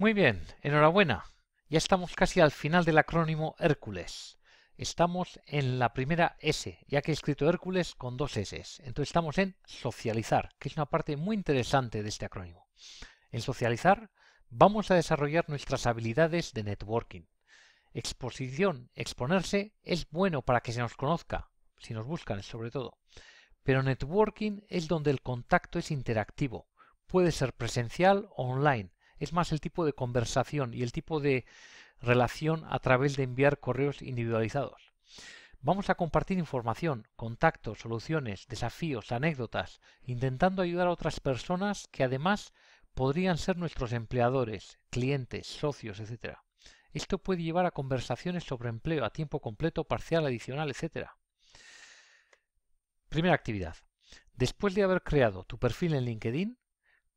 Muy bien, enhorabuena. Ya estamos casi al final del acrónimo Hércules. Estamos en la primera S, ya que he escrito Hércules con dos S. Entonces estamos en socializar, que es una parte muy interesante de este acrónimo. En socializar vamos a desarrollar nuestras habilidades de networking. Exposición, exponerse, es bueno para que se nos conozca, si nos buscan sobre todo. Pero networking es donde el contacto es interactivo. Puede ser presencial o online es más el tipo de conversación y el tipo de relación a través de enviar correos individualizados. Vamos a compartir información, contactos, soluciones, desafíos, anécdotas, intentando ayudar a otras personas que además podrían ser nuestros empleadores, clientes, socios, etc. Esto puede llevar a conversaciones sobre empleo a tiempo completo, parcial, adicional, etc. Primera actividad. Después de haber creado tu perfil en LinkedIn,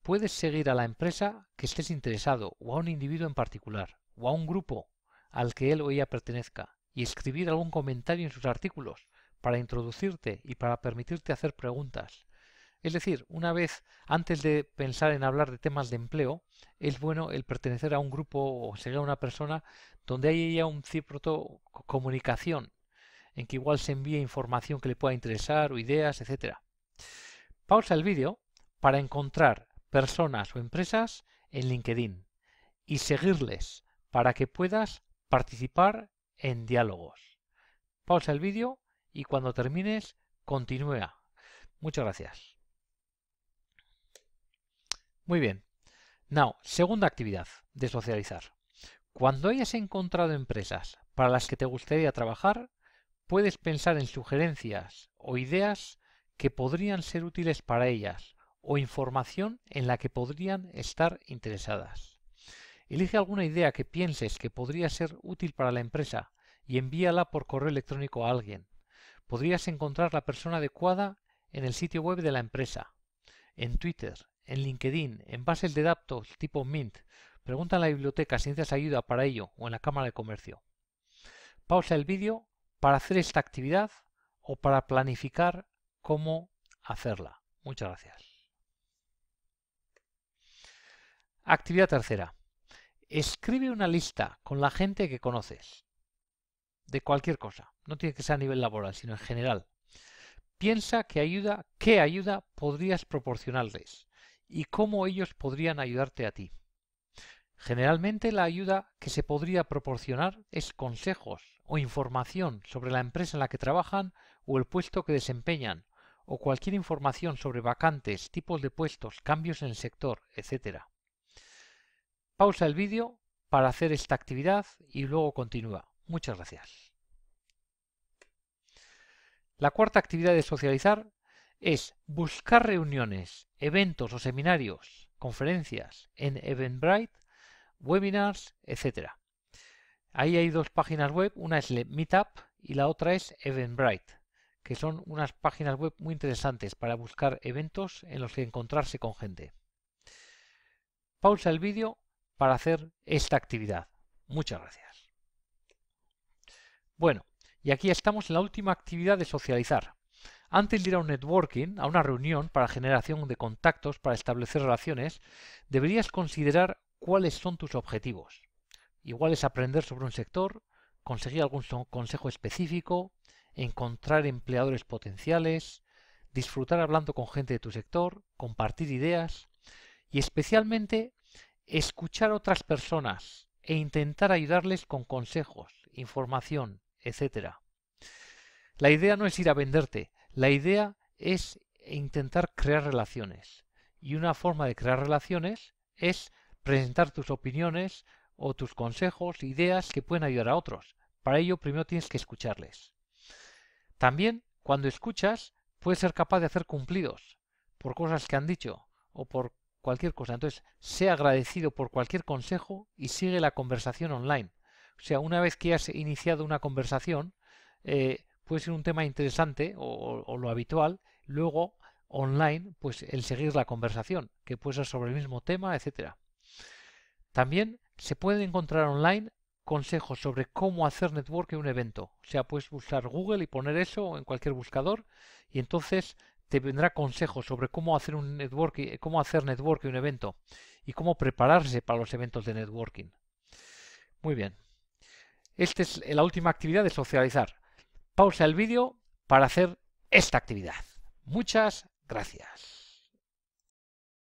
puedes seguir a la empresa que estés interesado o a un individuo en particular o a un grupo al que él o ella pertenezca y escribir algún comentario en sus artículos para introducirte y para permitirte hacer preguntas. Es decir, una vez antes de pensar en hablar de temas de empleo, es bueno el pertenecer a un grupo o seguir a una persona donde haya un cierto comunicación, en que igual se envíe información que le pueda interesar o ideas, etc. Pausa el vídeo para encontrar personas o empresas en LinkedIn y seguirles para que puedas participar en diálogos. Pausa el vídeo y cuando termines continúa. Muchas gracias. Muy bien. Now, segunda actividad de socializar. Cuando hayas encontrado empresas para las que te gustaría trabajar, puedes pensar en sugerencias o ideas que podrían ser útiles para ellas o información en la que podrían estar interesadas. Elige alguna idea que pienses que podría ser útil para la empresa y envíala por correo electrónico a alguien. Podrías encontrar la persona adecuada en el sitio web de la empresa, en Twitter, en LinkedIn, en bases de datos tipo Mint. Pregunta en la biblioteca si necesitas ayuda para ello o en la Cámara de Comercio. Pausa el vídeo para hacer esta actividad o para planificar cómo hacerla. Muchas gracias. Actividad tercera. Escribe una lista con la gente que conoces. De cualquier cosa. No tiene que ser a nivel laboral, sino en general. Piensa qué ayuda, qué ayuda podrías proporcionarles y cómo ellos podrían ayudarte a ti. Generalmente la ayuda que se podría proporcionar es consejos o información sobre la empresa en la que trabajan o el puesto que desempeñan, o cualquier información sobre vacantes, tipos de puestos, cambios en el sector, etc. Pausa el vídeo para hacer esta actividad y luego continúa. Muchas gracias. La cuarta actividad de socializar es buscar reuniones, eventos o seminarios, conferencias en Eventbrite, webinars, etc. Ahí hay dos páginas web, una es Meetup y la otra es Eventbrite, que son unas páginas web muy interesantes para buscar eventos en los que encontrarse con gente. Pausa el vídeo para hacer esta actividad. Muchas gracias. Bueno, y aquí estamos en la última actividad de socializar. Antes de ir a un networking, a una reunión para generación de contactos, para establecer relaciones, deberías considerar cuáles son tus objetivos. Igual es aprender sobre un sector, conseguir algún consejo específico, encontrar empleadores potenciales, disfrutar hablando con gente de tu sector, compartir ideas y especialmente escuchar a otras personas e intentar ayudarles con consejos, información, etc. La idea no es ir a venderte, la idea es intentar crear relaciones. Y una forma de crear relaciones es presentar tus opiniones o tus consejos, ideas que pueden ayudar a otros. Para ello primero tienes que escucharles. También, cuando escuchas, puedes ser capaz de hacer cumplidos por cosas que han dicho o por cualquier cosa. Entonces, sea agradecido por cualquier consejo y sigue la conversación online. O sea, una vez que has iniciado una conversación, eh, puede ser un tema interesante o, lo habitual, luego online, pues el seguir la conversación, que puede ser sobre el mismo tema, etcétera. También se pueden encontrar online consejos sobre cómo hacer networking en un evento. O sea, puedes buscar Google y poner eso en cualquier buscador y entonces te vendrá consejos sobre cómo hacer un networking, cómo hacer networking un evento y cómo prepararse para los eventos de networking. Muy bien. Esta es la última actividad de socializar. Pausa el vídeo para hacer esta actividad. Muchas gracias.